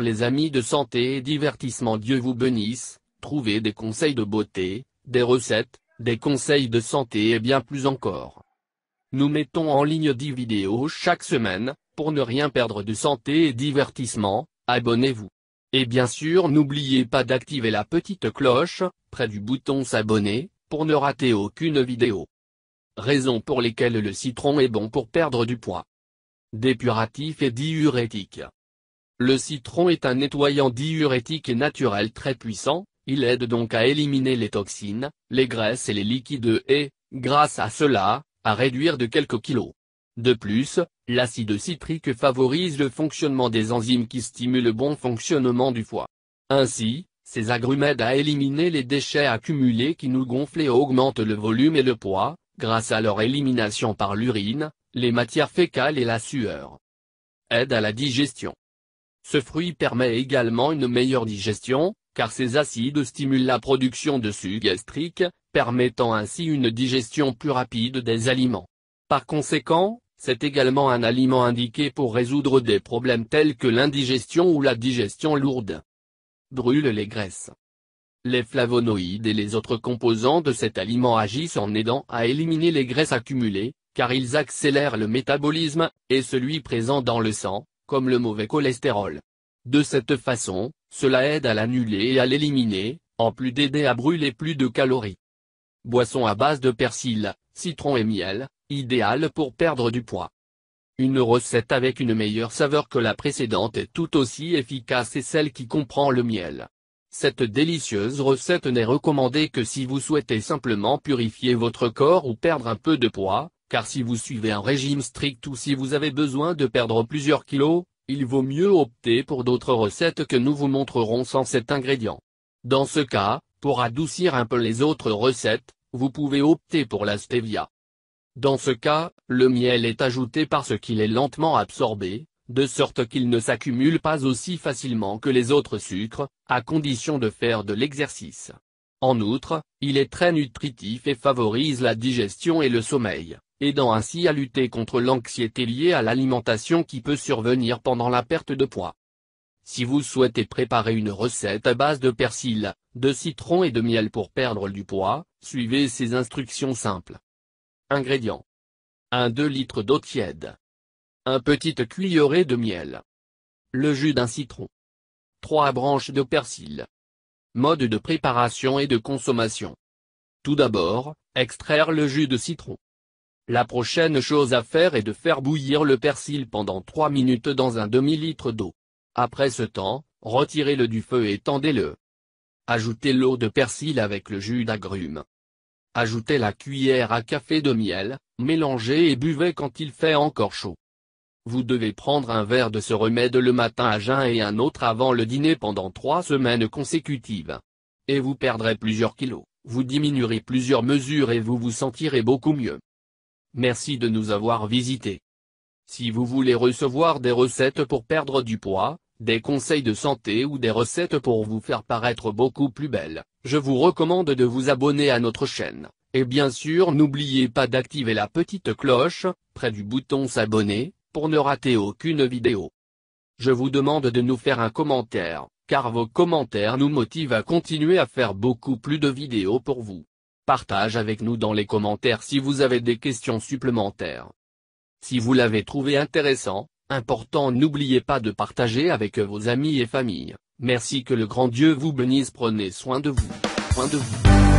les amis de santé et divertissement Dieu vous bénisse, trouvez des conseils de beauté, des recettes, des conseils de santé et bien plus encore. Nous mettons en ligne 10 vidéos chaque semaine, pour ne rien perdre de santé et divertissement, abonnez-vous. Et bien sûr n'oubliez pas d'activer la petite cloche, près du bouton s'abonner, pour ne rater aucune vidéo. Raison pour lesquelles le citron est bon pour perdre du poids. Dépuratif et diurétique. Le citron est un nettoyant diurétique et naturel très puissant, il aide donc à éliminer les toxines, les graisses et les liquides et, grâce à cela, à réduire de quelques kilos. De plus, l'acide citrique favorise le fonctionnement des enzymes qui stimulent le bon fonctionnement du foie. Ainsi, ces agrumes aident à éliminer les déchets accumulés qui nous gonflent et augmentent le volume et le poids, grâce à leur élimination par l'urine, les matières fécales et la sueur. Aide à la digestion. Ce fruit permet également une meilleure digestion, car ses acides stimulent la production de sucs gastriques, permettant ainsi une digestion plus rapide des aliments. Par conséquent, c'est également un aliment indiqué pour résoudre des problèmes tels que l'indigestion ou la digestion lourde. Brûle les graisses. Les flavonoïdes et les autres composants de cet aliment agissent en aidant à éliminer les graisses accumulées, car ils accélèrent le métabolisme, et celui présent dans le sang, comme le mauvais cholestérol. De cette façon, cela aide à l'annuler et à l'éliminer, en plus d'aider à brûler plus de calories. Boisson à base de persil, citron et miel, idéal pour perdre du poids. Une recette avec une meilleure saveur que la précédente est tout aussi efficace et celle qui comprend le miel. Cette délicieuse recette n'est recommandée que si vous souhaitez simplement purifier votre corps ou perdre un peu de poids, car si vous suivez un régime strict ou si vous avez besoin de perdre plusieurs kilos, il vaut mieux opter pour d'autres recettes que nous vous montrerons sans cet ingrédient. Dans ce cas, pour adoucir un peu les autres recettes, vous pouvez opter pour la stevia. Dans ce cas, le miel est ajouté parce qu'il est lentement absorbé, de sorte qu'il ne s'accumule pas aussi facilement que les autres sucres, à condition de faire de l'exercice. En outre, il est très nutritif et favorise la digestion et le sommeil aidant ainsi à lutter contre l'anxiété liée à l'alimentation qui peut survenir pendant la perte de poids. Si vous souhaitez préparer une recette à base de persil, de citron et de miel pour perdre du poids, suivez ces instructions simples. Ingrédients. 1 2 litres d'eau tiède. 1 petite cuillerée de miel. Le jus d'un citron. 3 branches de persil. Mode de préparation et de consommation. Tout d'abord, extraire le jus de citron. La prochaine chose à faire est de faire bouillir le persil pendant 3 minutes dans un demi-litre d'eau. Après ce temps, retirez-le du feu et tendez-le. Ajoutez l'eau de persil avec le jus d'agrumes. Ajoutez la cuillère à café de miel, mélangez et buvez quand il fait encore chaud. Vous devez prendre un verre de ce remède le matin à jeun et un autre avant le dîner pendant trois semaines consécutives. Et vous perdrez plusieurs kilos, vous diminuerez plusieurs mesures et vous vous sentirez beaucoup mieux. Merci de nous avoir visités. Si vous voulez recevoir des recettes pour perdre du poids, des conseils de santé ou des recettes pour vous faire paraître beaucoup plus belle, je vous recommande de vous abonner à notre chaîne. Et bien sûr n'oubliez pas d'activer la petite cloche, près du bouton s'abonner, pour ne rater aucune vidéo. Je vous demande de nous faire un commentaire, car vos commentaires nous motivent à continuer à faire beaucoup plus de vidéos pour vous. Partage avec nous dans les commentaires si vous avez des questions supplémentaires. Si vous l'avez trouvé intéressant, important n'oubliez pas de partager avec vos amis et familles. Merci que le grand Dieu vous bénisse prenez soin de vous. Soin de vous.